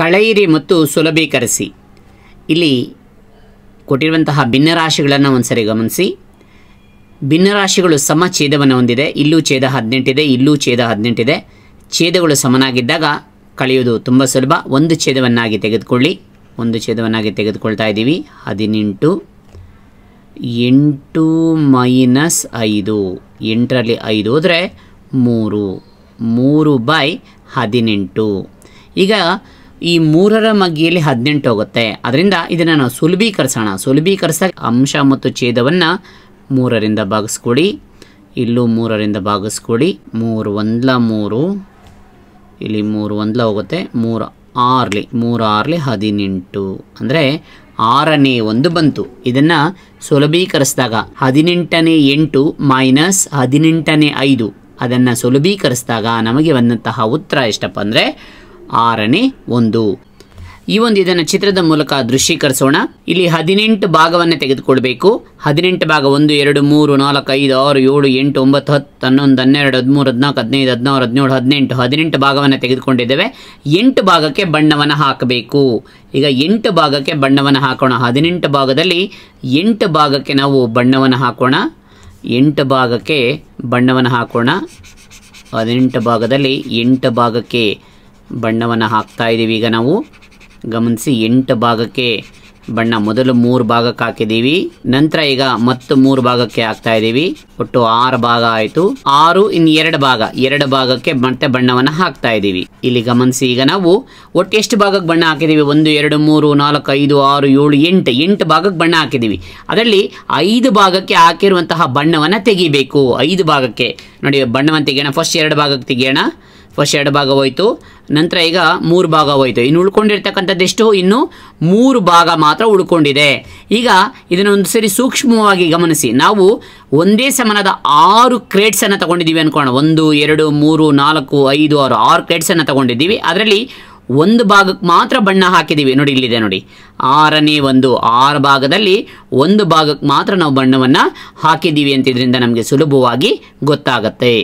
ಕಳೆಯಿರಿ ಮತ್ತು ಸುಲಭೀಕರಿಸಿ ಇಲ್ಲಿ ಕೊಟ್ಟಿರುವಂತಹ ಭಿನ್ನರಾಶಿಗಳನ್ನು ಒಂದ್ಸರಿ ಗಮನಿಸಿ ಭಿನ್ನರಾಶಿಗಳು ಸಮ ಛೇದವನ್ನು ಹೊಂದಿದೆ ಇಲ್ಲೂ ಛೇದ ಹದಿನೆಂಟಿದೆ ಇಲ್ಲೂ ಛೇದ ಹದಿನೆಂಟಿದೆ ಛೇದಗಳು ಸಮನಾಗಿದ್ದಾಗ ಕಳೆಯುವುದು ತುಂಬ ಸುಲಭ ಒಂದು ಛೇದವನ್ನಾಗಿ ತೆಗೆದುಕೊಳ್ಳಿ ಒಂದು ಛೇದವನ್ನಾಗಿ ತೆಗೆದುಕೊಳ್ತಾ ಇದ್ದೀವಿ ಹದಿನೆಂಟು ಎಂಟು ಮೈನಸ್ ಐದು ಎಂಟರಲ್ಲಿ ಐದು ಹೋದರೆ ಮೂರು ಮೂರು ಬೈ ಹದಿನೆಂಟು ಈಗ ಈ ಮೂರರ ಮಗ್ಗಿಯಲ್ಲಿ ಹದಿನೆಂಟು ಹೋಗುತ್ತೆ ಅದರಿಂದ ಇದನ್ನು ನಾವು ಸುಲಭೀಕರಿಸೋಣ ಸುಲಭೀಕರಿಸಿದಾಗ ಅಂಶ ಮತ್ತು ಛೇದವನ್ನು ಮೂರರಿಂದ ಭಾಗಿಸ್ಕೊಡಿ ಇಲ್ಲೂ ಮೂರರಿಂದ ಭಾಗಿಸ್ಕೊಡಿ ಮೂರು ಒಂದ್ಲ ಮೂರು ಇಲ್ಲಿ ಮೂರು ಒಂದ್ಲ ಹೋಗುತ್ತೆ ಮೂರು ಆರ್ಲಿ ಮೂರು ಆರ್ಲಿ ಹದಿನೆಂಟು ಅಂದರೆ ಆರನೇ ಒಂದು ಬಂತು ಇದನ್ನು ಸುಲಭೀಕರಿಸಿದಾಗ ಹದಿನೆಂಟನೇ ಎಂಟು ಮೈನಸ್ ಹದಿನೆಂಟನೇ ಐದು ಅದನ್ನು ಸುಲಭೀಕರಿಸಿದಾಗ ನಮಗೆ ಬಂದಂತಹ ಉತ್ತರ ಎಷ್ಟಪ್ಪ ಅಂದರೆ ಆರನೇ ಒಂದು ಈ ಒಂದು ಇದನ್ನು ಚಿತ್ರದ ಮೂಲಕ ದೃಶ್ಯೀಕರಿಸೋಣ ಇಲ್ಲಿ ಹದಿನೆಂಟು ಭಾಗವನ್ನು ತೆಗೆದುಕೊಳ್ಬೇಕು ಹದಿನೆಂಟು ಭಾಗ ಒಂದು ಎರಡು ಮೂರು ನಾಲ್ಕು ಐದು ಆರು ಏಳು ಎಂಟು ಒಂಬತ್ತು ಹತ್ತು ಹನ್ನೊಂದು ಹನ್ನೆರಡು ಹದಿಮೂರು ಹದಿನಾಲ್ಕು ಹದಿನೈದು ಹದಿನಾರು ಹದಿನೇಳು ಹದಿನೆಂಟು ಹದಿನೆಂಟು ಭಾಗವನ್ನು ತೆಗೆದುಕೊಂಡಿದ್ದೇವೆ ಎಂಟು ಭಾಗಕ್ಕೆ ಬಣ್ಣವನ್ನು ಹಾಕಬೇಕು ಈಗ ಎಂಟು ಭಾಗಕ್ಕೆ ಬಣ್ಣವನ್ನು ಹಾಕೋಣ ಹದಿನೆಂಟು ಭಾಗದಲ್ಲಿ ಎಂಟು ಭಾಗಕ್ಕೆ ನಾವು ಬಣ್ಣವನ್ನು ಹಾಕೋಣ ಎಂಟು ಭಾಗಕ್ಕೆ ಬಣ್ಣವನ್ನು ಹಾಕೋಣ ಹದಿನೆಂಟು ಭಾಗದಲ್ಲಿ ಎಂಟು ಭಾಗಕ್ಕೆ ಬಣ್ಣವನ್ನು ಹಾಕ್ತಾ ಇದ್ದೀವಿ ಈಗ ನಾವು ಗಮನಿಸಿ ಎಂಟು ಭಾಗಕ್ಕೆ ಬಣ್ಣ ಮೊದಲು ಮೂರು ಭಾಗಕ್ಕೆ ಹಾಕಿದ್ದೀವಿ ನಂತರ ಈಗ ಮತ್ತು ಮೂರು ಭಾಗಕ್ಕೆ ಹಾಕ್ತಾ ಇದ್ದೀವಿ ಒಟ್ಟು ಆರು ಭಾಗ ಆಯಿತು ಆರು ಇನ್ನು ಎರಡು ಭಾಗ ಎರಡು ಭಾಗಕ್ಕೆ ಮತ್ತೆ ಬಣ್ಣವನ್ನು ಹಾಕ್ತಾ ಇದ್ದೀವಿ ಇಲ್ಲಿ ಗಮನಿಸಿ ಈಗ ನಾವು ಒಟ್ಟು ಎಷ್ಟು ಭಾಗಕ್ಕೆ ಬಣ್ಣ ಹಾಕಿದ್ದೀವಿ ಒಂದು ಎರಡು ಮೂರು ನಾಲ್ಕು ಐದು ಆರು ಏಳು ಎಂಟು ಎಂಟು ಭಾಗಕ್ಕೆ ಬಣ್ಣ ಹಾಕಿದ್ದೀವಿ ಅದರಲ್ಲಿ ಐದು ಭಾಗಕ್ಕೆ ಹಾಕಿರುವಂತಹ ಬಣ್ಣವನ್ನು ತೆಗಿಬೇಕು ಐದು ಭಾಗಕ್ಕೆ ನೋಡಿ ಬಣ್ಣವನ್ನು ತೆಗಿಯೋಣ ಫಸ್ಟ್ ಎರಡು ಭಾಗಕ್ಕೆ ತೆಗಿಯೋಣ ಫಸ್ಟ್ ಎರಡು ಭಾಗ ಹೋಯಿತು ನಂತರ ಈಗ ಮೂರು ಭಾಗ ಹೋಯಿತು ಇನ್ನು ಉಳ್ಕೊಂಡಿರ್ತಕ್ಕಂಥದ್ದೆಷ್ಟು ಇನ್ನು ಮೂರು ಭಾಗ ಮಾತ್ರ ಉಳ್ಕೊಂಡಿದೆ ಈಗ ಇದನ್ನು ಒಂದು ಸರಿ ಸೂಕ್ಷ್ಮವಾಗಿ ಗಮನಿಸಿ ನಾವು ಒಂದೇ ಸಮನಾದ ಆರು ಕ್ರೇಟ್ಸನ್ನು ತಗೊಂಡಿದ್ದೀವಿ ಅನ್ಕೋಣ ಒಂದು ಎರಡು ಮೂರು ನಾಲ್ಕು ಐದು ಆರು ಆರು ಕ್ರೇಟ್ಸನ್ನು ತಗೊಂಡಿದ್ದೀವಿ ಅದರಲ್ಲಿ ಒಂದು ಭಾಗಕ್ಕೆ ಮಾತ್ರ ಬಣ್ಣ ಹಾಕಿದ್ದೀವಿ ನೋಡಿ ಇಲ್ಲಿದೆ ನೋಡಿ ಆರನೇ ಒಂದು ಆರು ಭಾಗದಲ್ಲಿ ಒಂದು ಭಾಗಕ್ಕೆ ಮಾತ್ರ ನಾವು ಬಣ್ಣವನ್ನು ಹಾಕಿದ್ದೀವಿ ಅಂತ ನಮಗೆ ಸುಲಭವಾಗಿ ಗೊತ್ತಾಗತ್ತೆ